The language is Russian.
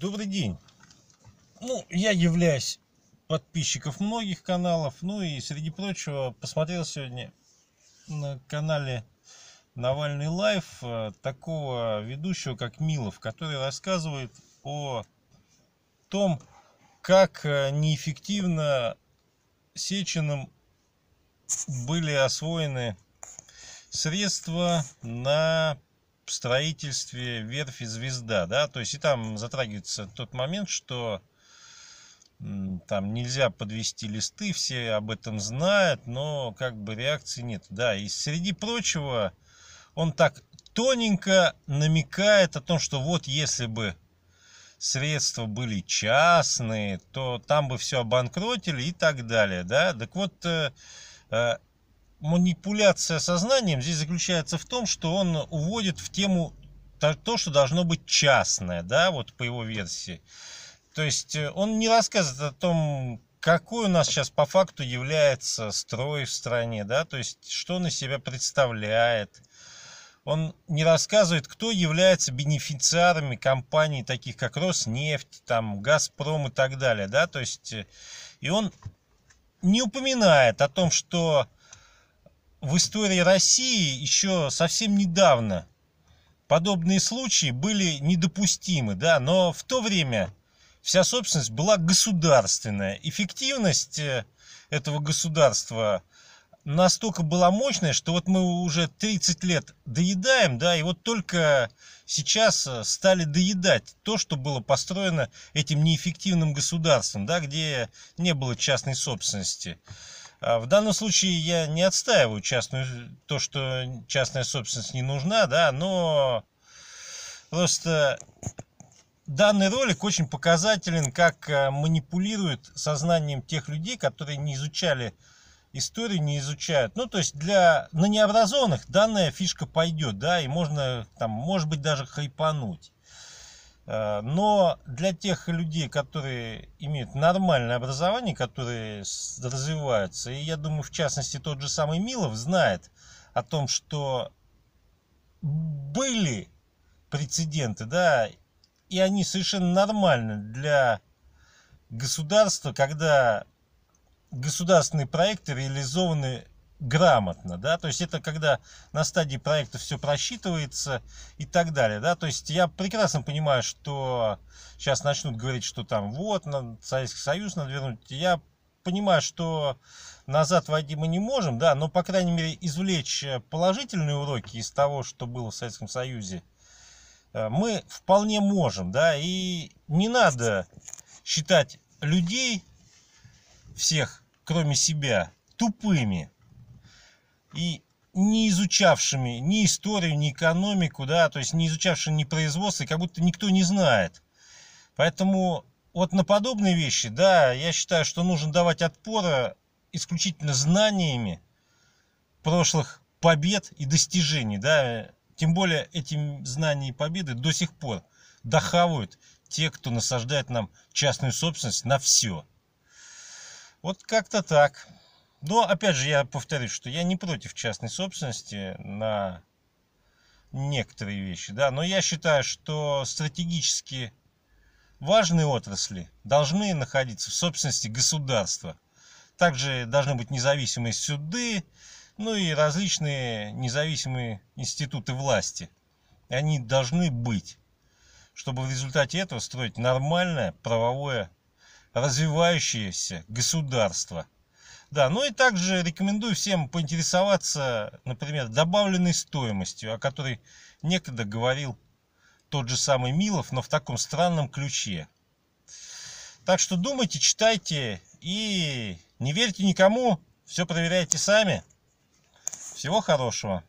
Добрый день. Ну, я являюсь подписчиков многих каналов. Ну и, среди прочего, посмотрел сегодня на канале Навальный Лайф э, такого ведущего, как Милов, который рассказывает о том, как э, неэффективно Сеченым были освоены средства на строительстве верфи «Звезда». Да? То есть и там затрагивается тот момент, что там нельзя подвести листы, все об этом знают, но как бы реакции нет. Да, и среди прочего он так тоненько намекает о том, что вот если бы средства были частные, то там бы все обанкротили и так далее, да. Так вот, э, э, манипуляция сознанием здесь заключается в том, что он уводит в тему то, что должно быть частное, да, вот по его версии. То есть э, он не рассказывает о том, какой у нас сейчас по факту является строй в стране, да, то есть что он из себя представляет. Он не рассказывает, кто является бенефициарами компаний, таких как Роснефть, там, Газпром и так далее, да, то есть э, и он не упоминает о том, что в истории России еще совсем недавно подобные случаи были недопустимы, да, но в то время вся собственность была государственная. Эффективность э, этого государства настолько была мощная, что вот мы уже 30 лет доедаем, да, и вот только сейчас э, стали доедать то, что было построено этим неэффективным государством, да, где не было частной собственности. А в данном случае я не отстаиваю частную, то, что частная собственность не нужна, да, но просто данный ролик очень показателен, как э, манипулирует сознанием тех людей, которые не изучали историю, не изучают. Ну, то есть для на необразованных данная фишка пойдет, да, и можно там, может быть, даже хайпануть. Э, но для тех людей, которые имеют нормальное образование, которые развиваются, и я думаю, в частности, тот же самый Милов знает о том, что были прецеденты, да, и они совершенно нормальны для государства, когда государственные проекты реализованы грамотно, да, то есть это когда на стадии проекта все просчитывается и так далее, да, то есть я прекрасно понимаю, что сейчас начнут говорить, что там вот, на Советский Союз надо вернуть, я понимаю, что назад войти мы не можем, да, но, по крайней мере, извлечь э, положительные уроки из того, что было в Советском Союзе, э, мы вполне можем, да, и не надо считать людей всех, кроме себя, тупыми, и не изучавшими ни историю, ни экономику, да, то есть не изучавшими ни производство, и как будто никто не знает. Поэтому вот на подобные вещи, да, я считаю, что нужно давать отпора исключительно знаниями прошлых побед и достижений, да, тем более эти знания и победы до сих пор дохавают те, кто насаждает нам частную собственность на все. Вот как-то так. Но, опять же, я повторюсь, что я не против частной собственности на некоторые вещи, да, но я считаю, что стратегически важные отрасли должны находиться в собственности государства. Также должны быть независимые суды, ну и различные независимые институты власти. Они должны быть, чтобы в результате этого строить нормальное правовое развивающееся государство – да, ну и также рекомендую всем поинтересоваться, например, добавленной стоимостью, о которой некогда говорил тот же самый Милов, но в таком странном ключе. Так что думайте, читайте и не верьте никому, все проверяйте сами. Всего хорошего.